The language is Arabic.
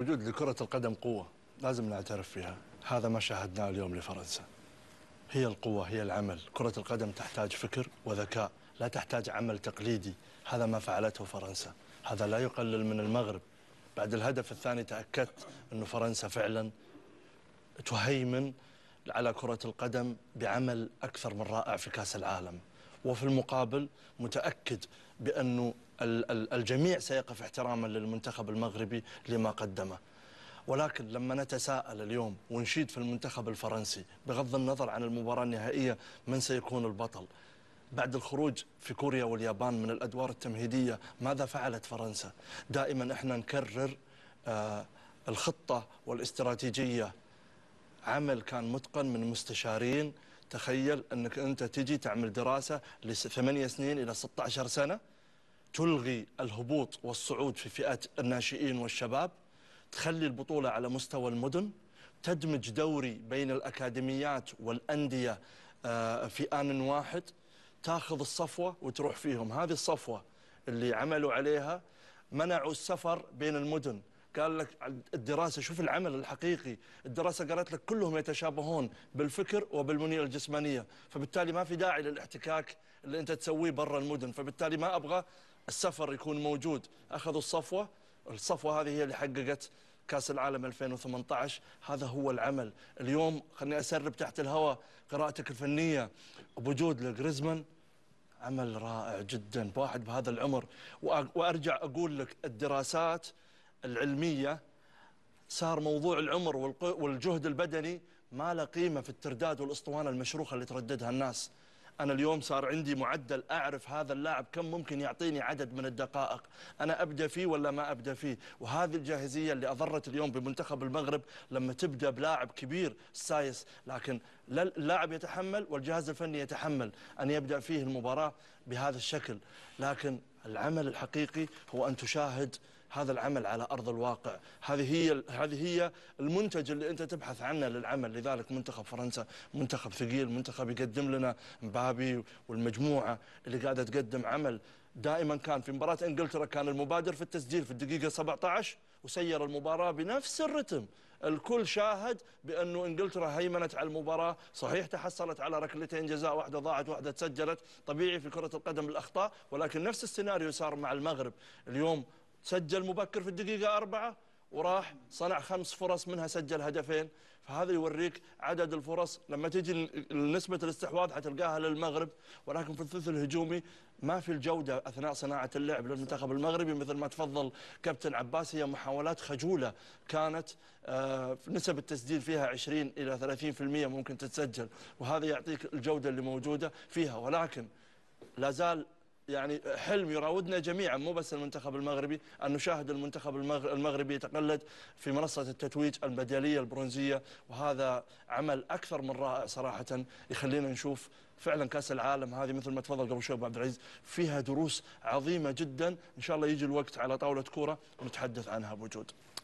وجود لكرة القدم قوة لازم نعترف فيها هذا ما شاهدناه اليوم لفرنسا هي القوة هي العمل كرة القدم تحتاج فكر وذكاء لا تحتاج عمل تقليدي هذا ما فعلته فرنسا هذا لا يقلل من المغرب بعد الهدف الثاني تأكدت أن فرنسا فعلا تهيمن على كرة القدم بعمل أكثر من رائع في كأس العالم وفي المقابل متأكد بأن الجميع سيقف احتراما للمنتخب المغربي لما قدمه ولكن لما نتساءل اليوم ونشيد في المنتخب الفرنسي بغض النظر عن المباراة النهائية من سيكون البطل بعد الخروج في كوريا واليابان من الأدوار التمهيدية ماذا فعلت فرنسا دائما احنا نكرر آه، الخطة والاستراتيجية عمل كان متقن من مستشارين تخيل أنك أنت تجي تعمل دراسة لثمانية سنين إلى 16 سنة تلغي الهبوط والصعود في فئات الناشئين والشباب تخلي البطولة على مستوى المدن تدمج دوري بين الأكاديميات والأندية آه، في آن واحد تاخذ الصفوة وتروح فيهم هذه الصفوة اللي عملوا عليها منعوا السفر بين المدن قال لك الدراسة شوف العمل الحقيقي الدراسة قالت لك كلهم يتشابهون بالفكر وبالمنية الجسمانية فبالتالي ما في داعي للاحتكاك اللي أنت تسويه برا المدن فبالتالي ما أبغى السفر يكون موجود أخذوا الصفوة الصفوة هذه هي اللي حققت كاس العالم 2018 هذا هو العمل اليوم خلني أسرب تحت الهواء قراءتك الفنية بوجود لجريزمان عمل رائع جدا واحد بهذا العمر وارجع اقول لك الدراسات العلمية صار موضوع العمر والجهد البدني ما له قيمة في الترداد والاسطوانة المشروخة اللي ترددها الناس أنا اليوم صار عندي معدل أعرف هذا اللاعب كم ممكن يعطيني عدد من الدقائق أنا أبدأ فيه ولا ما أبدأ فيه وهذه الجاهزية اللي أضرت اليوم بمنتخب المغرب لما تبدأ بلاعب كبير سايس لكن اللاعب يتحمل والجهاز الفني يتحمل أن يبدأ فيه المباراة بهذا الشكل لكن العمل الحقيقي هو أن تشاهد هذا العمل على أرض الواقع هذه هي هذه هي المنتج اللي أنت تبحث عنه للعمل لذلك منتخب فرنسا منتخب ثقيل منتخب يقدم لنا مبابي والمجموعة اللي قاعدة تقدم عمل دائما كان في مباراة انجلترا كان المبادر في التسجيل في الدقيقة 17 وسير المباراة بنفس الرتم الكل شاهد بأنه انجلترا هيمنت على المباراة صحيح تحصلت على ركلتين جزاء واحدة ضاعت واحدة تسجلت طبيعي في كرة القدم الأخطاء ولكن نفس السيناريو صار مع المغرب اليوم سجل مبكر في الدقيقة أربعة وراح صنع خمس فرص منها سجل هدفين فهذا يوريك عدد الفرص لما تجي نسبة الاستحواذ حتلقاها للمغرب ولكن في الثلث الهجومي ما في الجودة أثناء صناعة اللعب للمنتخب المغربي مثل ما تفضل كابتن عباس هي محاولات خجولة كانت آه، نسب التسديد فيها 20 إلى 30% ممكن تتسجل وهذا يعطيك الجودة اللي موجودة فيها ولكن لا زال يعني حلم يراودنا جميعا مو بس المنتخب المغربي أن نشاهد المنتخب المغربي يتقلد في منصة التتويج الميدالية البرونزية وهذا عمل أكثر من رائع صراحة يخلينا نشوف فعلا كاس العالم هذه مثل ما تفضل قبل شوي ابو عبد العزيز فيها دروس عظيمه جدا ان شاء الله يجي الوقت على طاوله كوره ونتحدث عنها بوجود